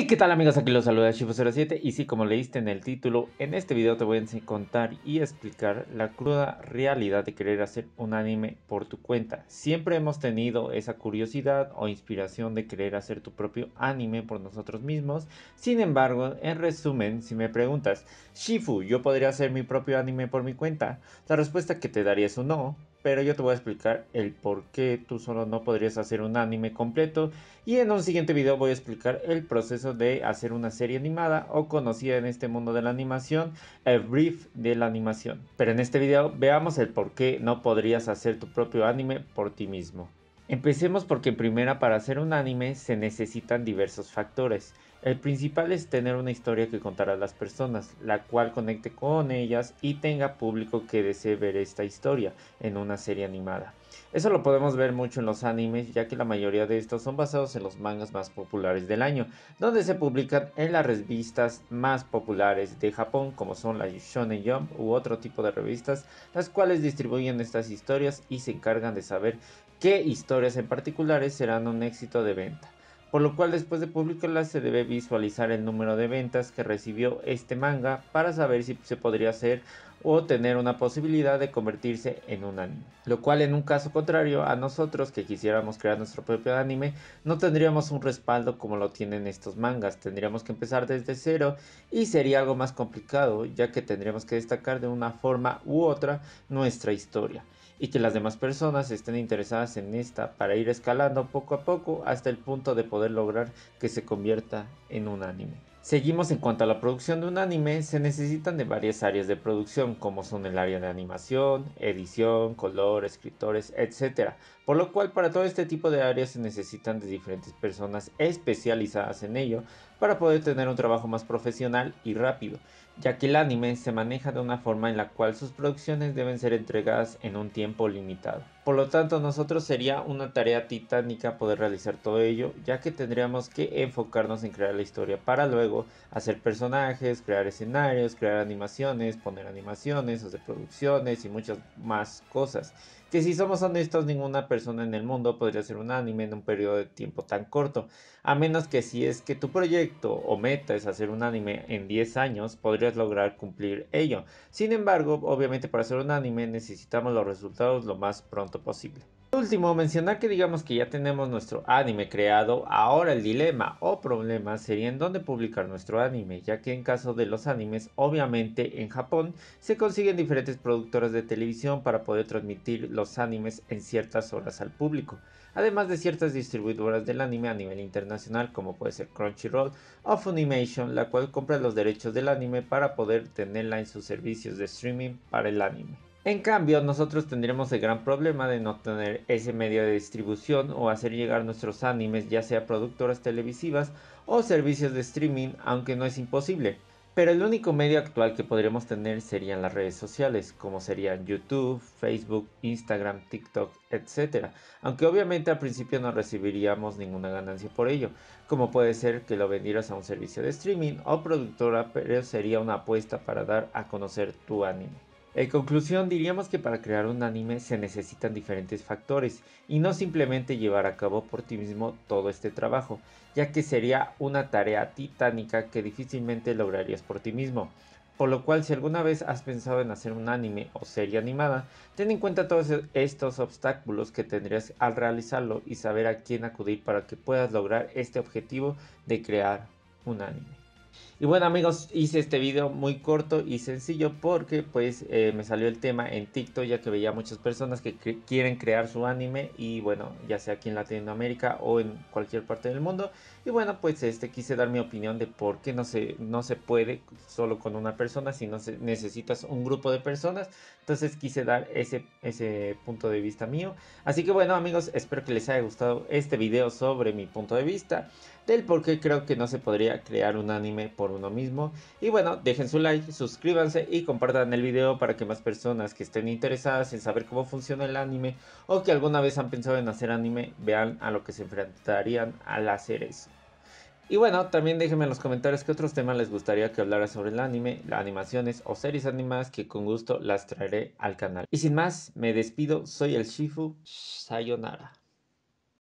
Hey, ¿qué tal amigos? Aquí los saluda Shifu07 y si como leíste en el título, en este video te voy a contar y explicar la cruda realidad de querer hacer un anime por tu cuenta. Siempre hemos tenido esa curiosidad o inspiración de querer hacer tu propio anime por nosotros mismos. Sin embargo, en resumen, si me preguntas, Shifu, ¿yo podría hacer mi propio anime por mi cuenta? La respuesta que te daría es un no, pero yo te voy a explicar el por qué tú solo no podrías hacer un anime completo y en un siguiente video voy a explicar el proceso de hacer una serie animada o conocida en este mundo de la animación, el brief de la animación. Pero en este video veamos el por qué no podrías hacer tu propio anime por ti mismo. Empecemos porque en primera para hacer un anime se necesitan diversos factores. El principal es tener una historia que contar a las personas, la cual conecte con ellas y tenga público que desee ver esta historia en una serie animada. Eso lo podemos ver mucho en los animes, ya que la mayoría de estos son basados en los mangas más populares del año, donde se publican en las revistas más populares de Japón, como son la Shonen Jump u otro tipo de revistas, las cuales distribuyen estas historias y se encargan de saber qué historias en particulares serán un éxito de venta por lo cual después de publicarla se debe visualizar el número de ventas que recibió este manga para saber si se podría hacer o tener una posibilidad de convertirse en un anime. Lo cual en un caso contrario a nosotros que quisiéramos crear nuestro propio anime no tendríamos un respaldo como lo tienen estos mangas, tendríamos que empezar desde cero y sería algo más complicado ya que tendríamos que destacar de una forma u otra nuestra historia y que las demás personas estén interesadas en esta para ir escalando poco a poco hasta el punto de poder lograr que se convierta en un anime. Seguimos en cuanto a la producción de un anime, se necesitan de varias áreas de producción, como son el área de animación, edición, color, escritores, etc. Por lo cual para todo este tipo de áreas se necesitan de diferentes personas especializadas en ello para poder tener un trabajo más profesional y rápido, ya que el anime se maneja de una forma en la cual sus producciones deben ser entregadas en un tiempo limitado. Por lo tanto, nosotros sería una tarea titánica poder realizar todo ello, ya que tendríamos que enfocarnos en crear la historia para luego hacer personajes, crear escenarios, crear animaciones, poner animaciones, hacer producciones y muchas más cosas que si somos honestos ninguna persona en el mundo podría hacer un anime en un periodo de tiempo tan corto, a menos que si es que tu proyecto o meta es hacer un anime en 10 años, podrías lograr cumplir ello. Sin embargo, obviamente para hacer un anime necesitamos los resultados lo más pronto posible último, mencionar que digamos que ya tenemos nuestro anime creado, ahora el dilema o problema sería en dónde publicar nuestro anime, ya que en caso de los animes, obviamente en Japón se consiguen diferentes productoras de televisión para poder transmitir los animes en ciertas horas al público, además de ciertas distribuidoras del anime a nivel internacional como puede ser Crunchyroll o Funimation, la cual compra los derechos del anime para poder tenerla en sus servicios de streaming para el anime. En cambio, nosotros tendríamos el gran problema de no tener ese medio de distribución o hacer llegar nuestros animes ya sea productoras televisivas o servicios de streaming, aunque no es imposible. Pero el único medio actual que podríamos tener serían las redes sociales, como serían YouTube, Facebook, Instagram, TikTok, etc. Aunque obviamente al principio no recibiríamos ninguna ganancia por ello, como puede ser que lo vendieras a un servicio de streaming o productora, pero sería una apuesta para dar a conocer tu anime. En conclusión, diríamos que para crear un anime se necesitan diferentes factores y no simplemente llevar a cabo por ti mismo todo este trabajo, ya que sería una tarea titánica que difícilmente lograrías por ti mismo. Por lo cual, si alguna vez has pensado en hacer un anime o serie animada, ten en cuenta todos estos obstáculos que tendrías al realizarlo y saber a quién acudir para que puedas lograr este objetivo de crear un anime. Y bueno amigos, hice este video muy corto y sencillo porque pues eh, me salió el tema en TikTok ya que veía muchas personas que quieren crear su anime y bueno, ya sea aquí en Latinoamérica o en cualquier parte del mundo. Y bueno, pues este quise dar mi opinión de por qué no se, no se puede solo con una persona, sino necesitas un grupo de personas. Entonces quise dar ese, ese punto de vista mío. Así que bueno amigos, espero que les haya gustado este video sobre mi punto de vista del por qué creo que no se podría crear un anime por uno mismo. Y bueno, dejen su like, suscríbanse y compartan el video para que más personas que estén interesadas en saber cómo funciona el anime o que alguna vez han pensado en hacer anime vean a lo que se enfrentarían al hacer eso. Y bueno, también déjenme en los comentarios qué otros temas les gustaría que hablara sobre el anime, las animaciones o series animadas que con gusto las traeré al canal. Y sin más, me despido, soy el Shifu, sayonara.